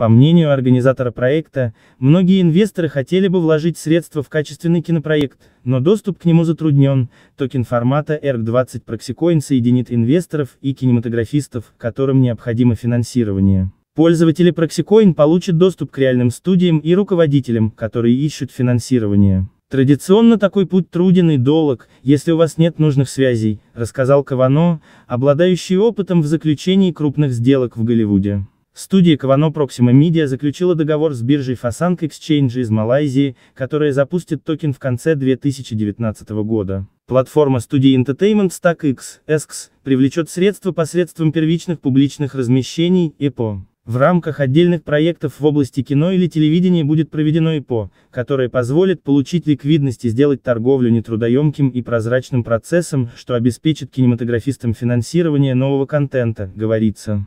По мнению организатора проекта, многие инвесторы хотели бы вложить средства в качественный кинопроект, но доступ к нему затруднен, токен формата r 20 Proxycoin соединит инвесторов и кинематографистов, которым необходимо финансирование. Пользователи Proxycoin получат доступ к реальным студиям и руководителям, которые ищут финансирование. Традиционно такой путь труден и долг, если у вас нет нужных связей, рассказал Кавано, обладающий опытом в заключении крупных сделок в Голливуде. Студия Кавано Proxima Media заключила договор с биржей Fasang Exchange из Малайзии, которая запустит токен в конце 2019 года. Платформа студии Entertainment StackX, ESX, привлечет средства посредством первичных публичных размещений, ЭПО. В рамках отдельных проектов в области кино или телевидения будет проведено ИПО, которое позволит получить ликвидность и сделать торговлю нетрудоемким и прозрачным процессом, что обеспечит кинематографистам финансирование нового контента, говорится.